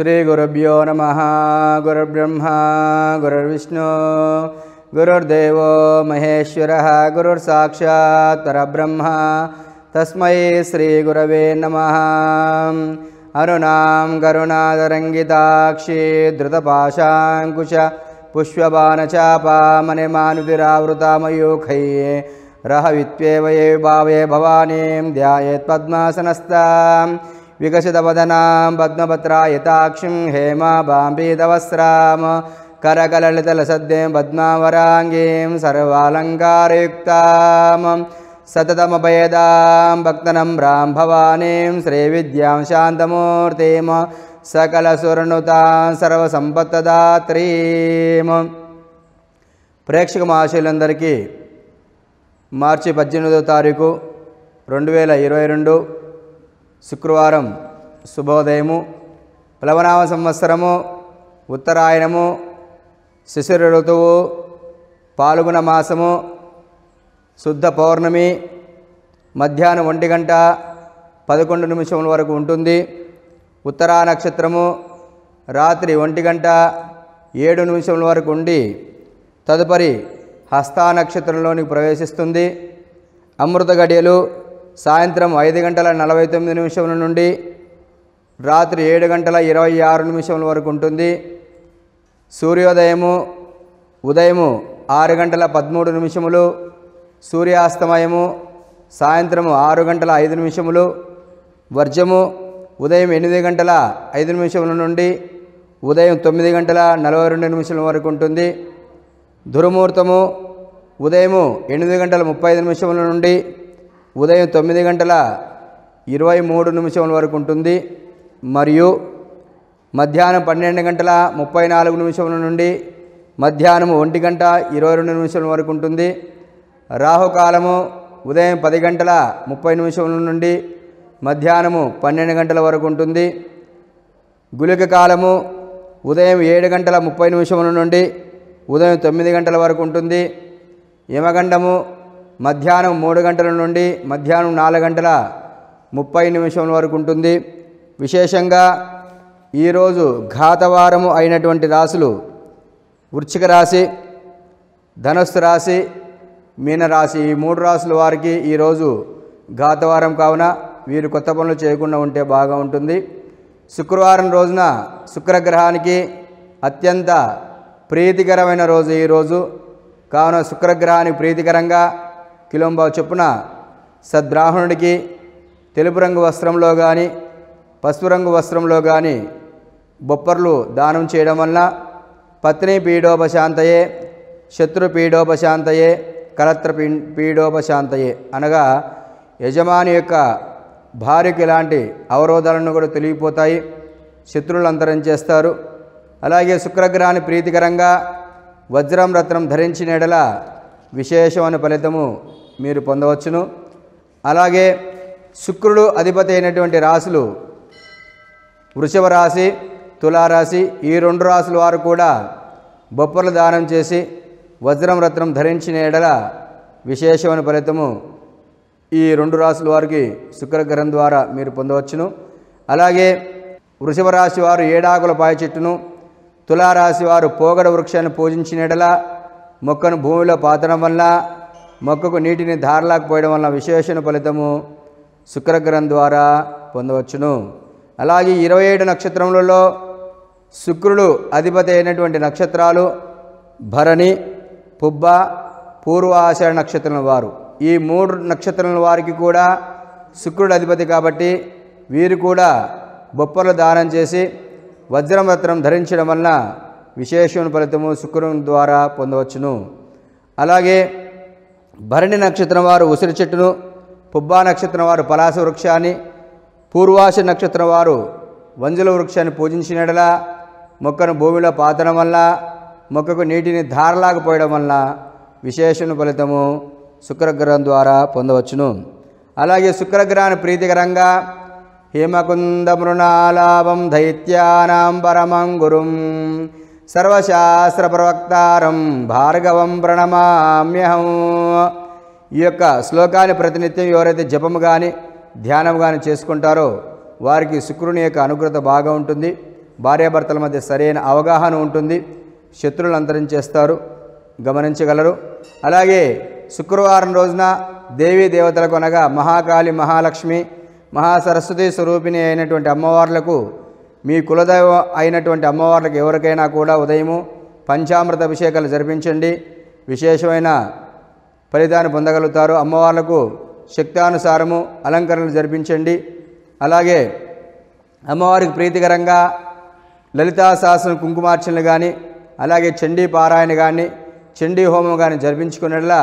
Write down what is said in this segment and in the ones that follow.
श्रीगुरुभ्यो नमः गुरुर्ब्रह्मा गुरुर्विष्णु गुरुर्देवो महेश्वरः गुरुर्साक्षात् परब्रह्म तस्मै श्रीगुरवे नमः अरुणां गरुनातरङ्गिताक्षी धृतपाशाङ्कुश पुष्पवानचापामनिमानुविरावृता मयूखै भावे भवानीं ध्यायेत् विकसितवदनां पद्मपत्रायताक्षिं हेमाबाम्बीतवस्रां करकललितलसद्यं पद्मावराङ्गीं सर्वालङ्कारयुक्तां सततमपयदां भक्तनम्रां भवानीं श्रीविद्यां शान्तमूर्तिं సకలసురనుతాం సర్వసంపత్తదాత్రీం ప్రేక్షక మహాశయులందరికీ మార్చి పద్దెనిమిదో తారీఖు రెండు వేల ఇరవై రెండు శుక్రవారం శుభోదయము ప్లవనామ సంవత్సరము ఉత్తరాయణము శిశిర ఋతువు పాల్గొన మాసము శుద్ధ పౌర్ణమి మధ్యాహ్నం ఒంటి గంట పదకొండు నిమిషముల వరకు ఉంటుంది ఉత్తరా నక్షత్రము రాత్రి ఒంటి గంట ఏడు నిమిషముల వరకు ఉండి తదుపరి హస్తా నక్షత్రంలోనికి ప్రవేశిస్తుంది అమృత గడియలు సాయంత్రం ఐదు గంటల నలభై తొమ్మిది నిమిషముల నుండి రాత్రి ఏడు గంటల ఇరవై ఆరు నిమిషముల వరకు ఉంటుంది సూర్యోదయము ఉదయము ఆరు గంటల పదమూడు నిమిషములు సూర్యాస్తమయము సాయంత్రము ఆరు గంటల ఐదు నిమిషములు వర్జము ఉదయం ఎనిమిది గంటల ఐదు నిమిషముల నుండి ఉదయం తొమ్మిది గంటల నలభై రెండు నిమిషముల వరకు ఉంటుంది దుర్ముహూర్తము ఉదయము ఎనిమిది గంటల ముప్పై ఐదు నిమిషముల నుండి ఉదయం తొమ్మిది గంటల ఇరవై మూడు నిమిషముల వరకు ఉంటుంది మరియు మధ్యాహ్నం పన్నెండు గంటల ముప్పై నాలుగు నిమిషముల నుండి మధ్యాహ్నం ఒంటి గంట ఇరవై రెండు నిమిషముల వరకు ఉంటుంది రాహుకాలము ఉదయం పది గంటల ముప్పై నిమిషముల నుండి మధ్యాహ్నము పన్నెండు గంటల వరకు ఉంటుంది గులిక కాలము ఉదయం ఏడు గంటల ముప్పై నిమిషముల నుండి ఉదయం తొమ్మిది గంటల వరకు ఉంటుంది యమగండము మధ్యాహ్నం మూడు గంటల నుండి మధ్యాహ్నం నాలుగు గంటల ముప్పై నిమిషం వరకు ఉంటుంది విశేషంగా ఈరోజు ఘాతవారము అయినటువంటి రాశులు వృశ్చిక రాశి ధనస్సు రాశి మీనరాశి ఈ మూడు రాశుల వారికి ఈరోజు ఘాతవారం కావున వీరు కొత్త పనులు చేయకుండా ఉంటే బాగా ఉంటుంది శుక్రవారం రోజున శుక్రగ్రహానికి అత్యంత ప్రీతికరమైన రోజు ఈరోజు కావున శుక్రగ్రహానికి ప్రీతికరంగా కిలోంబా చొప్పున సద్బ్రాహ్మణుడికి తెలుపు రంగు వస్త్రంలో కానీ పసుపు రంగు వస్త్రంలో కానీ బొప్పర్లు దానం చేయడం వల్ల పత్ని పీడోపశాంతయే శత్రు పీడోపశాంతయే కలత్ర పీ పీడోపశాంతయే అనగా యజమాని యొక్క భార్యకు ఇలాంటి అవరోధాలను కూడా తొలగిపోతాయి శత్రువులు చేస్తారు అలాగే శుక్రగ్రహాన్ని ప్రీతికరంగా వజ్రం రత్నం ధరించిన ఎడల విశేషమైన ఫలితము మీరు పొందవచ్చును అలాగే శుక్రుడు అధిపతి అయినటువంటి రాశులు వృషభ రాశి తులారాశి ఈ రెండు రాశుల వారు కూడా బొప్పర్లు దానం చేసి వజ్రం రత్నం ధరించిన ఎడల విశేషమైన ఫలితము ఈ రెండు రాశుల వారికి శుక్రగ్రహం ద్వారా మీరు పొందవచ్చును అలాగే వృషభ రాశి వారు ఏడాకుల పాయ చెట్టును తులారాశి వారు పోగడ వృక్షాన్ని ఎడల మొక్కను భూమిలో పాతడం వల్ల మొక్కకు నీటిని ధారలాకు పోయడం వలన విశేషణ ఫలితము శుక్రగ్రహం ద్వారా పొందవచ్చును అలాగే ఇరవై ఏడు నక్షత్రములలో శుక్రుడు అధిపతి అయినటువంటి నక్షత్రాలు భరణి పుబ్బ పూర్వాషాఢ నక్షత్రం వారు ఈ మూడు నక్షత్రం వారికి కూడా శుక్రుడు అధిపతి కాబట్టి వీరు కూడా బొప్పలు దానం చేసి వజ్రం వత్రం ధరించడం వలన విశేషమైన ఫలితము శుక్రం ద్వారా పొందవచ్చును అలాగే భరణి నక్షత్రం వారు ఉసిరి చెట్టును పుబ్బా నక్షత్రం వారు పలాస వృక్షాన్ని పూర్వాష నక్షత్రం వారు వంజల వృక్షాన్ని పూజించినడలా మొక్కను భూమిలో పాతడం వల్ల మొక్కకు నీటిని ధారలాగపోయడం పోయడం వల్ల విశేషణ ఫలితము శుక్రగ్రహం ద్వారా పొందవచ్చును అలాగే శుక్రగ్రహాన్ని ప్రీతికరంగా హేమకుంద మృణాలాభం దైత్యానాం పరమం గురుం సర్వశాస్త్ర ప్రవక్తారం భార్గవం ప్రణమామ్యహం ఈ యొక్క శ్లోకాన్ని ప్రతినిత్యం ఎవరైతే జపము కానీ ధ్యానం కానీ చేసుకుంటారో వారికి శుక్రుని యొక్క అనుగ్రత బాగా ఉంటుంది భార్యాభర్తల మధ్య సరైన అవగాహన ఉంటుంది శత్రువులు అంతరించేస్తారు గమనించగలరు అలాగే శుక్రవారం రోజున దేవీ దేవతలకు అనగా మహాకాళి మహాలక్ష్మి మహాసరస్వతి స్వరూపిణి అయినటువంటి అమ్మవార్లకు మీ కులదైవ అయినటువంటి అమ్మవార్లకు ఎవరికైనా కూడా ఉదయము పంచామృత అభిషేకాలు జరిపించండి విశేషమైన ఫలితాన్ని పొందగలుగుతారు అమ్మవార్లకు శక్తానుసారము అలంకరణలు జరిపించండి అలాగే అమ్మవారికి ప్రీతికరంగా లలితా శాసన కుంకుమార్చనలు కానీ అలాగే చండీ పారాయణ కానీ చండీ హోమం కానీ జరిపించుకునేలా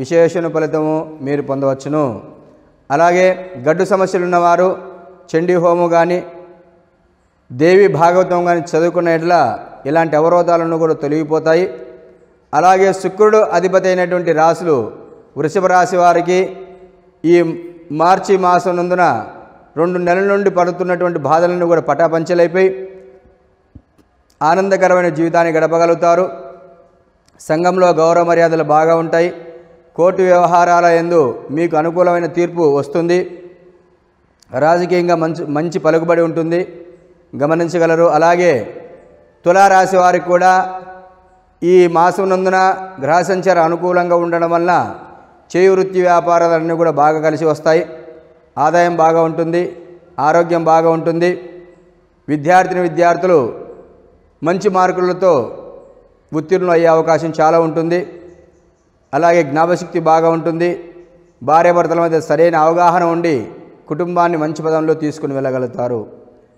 విశేషణ ఫలితము మీరు పొందవచ్చును అలాగే గడ్డు సమస్యలు ఉన్నవారు చండీ హోమం కానీ దేవి భాగవతం కానీ చదువుకున్న ఇలాంటి అవరోధాలను కూడా తొలగిపోతాయి అలాగే శుక్రుడు అధిపతి అయినటువంటి రాశులు వృషభ రాశి వారికి ఈ మార్చి మాసం నందున రెండు నెలల నుండి పడుతున్నటువంటి బాధలను కూడా పటాపంచలైపోయి ఆనందకరమైన జీవితాన్ని గడపగలుగుతారు సంఘంలో గౌరవ మర్యాదలు బాగా ఉంటాయి కోర్టు వ్యవహారాల ఎందు మీకు అనుకూలమైన తీర్పు వస్తుంది రాజకీయంగా మంచి మంచి పలుకుబడి ఉంటుంది గమనించగలరు అలాగే తులారాశి వారికి కూడా ఈ మాసం నందున గ్రహ సంచార అనుకూలంగా ఉండడం వల్ల చేయి వృత్తి వ్యాపారాలన్నీ కూడా బాగా కలిసి వస్తాయి ఆదాయం బాగా ఉంటుంది ఆరోగ్యం బాగా ఉంటుంది విద్యార్థిని విద్యార్థులు మంచి మార్కులతో ఉత్తీర్ణులు అయ్యే అవకాశం చాలా ఉంటుంది అలాగే జ్ఞాపశక్తి బాగా ఉంటుంది భార్యాభర్తల మీద సరైన అవగాహన ఉండి కుటుంబాన్ని మంచి పదంలో తీసుకుని వెళ్ళగలుగుతారు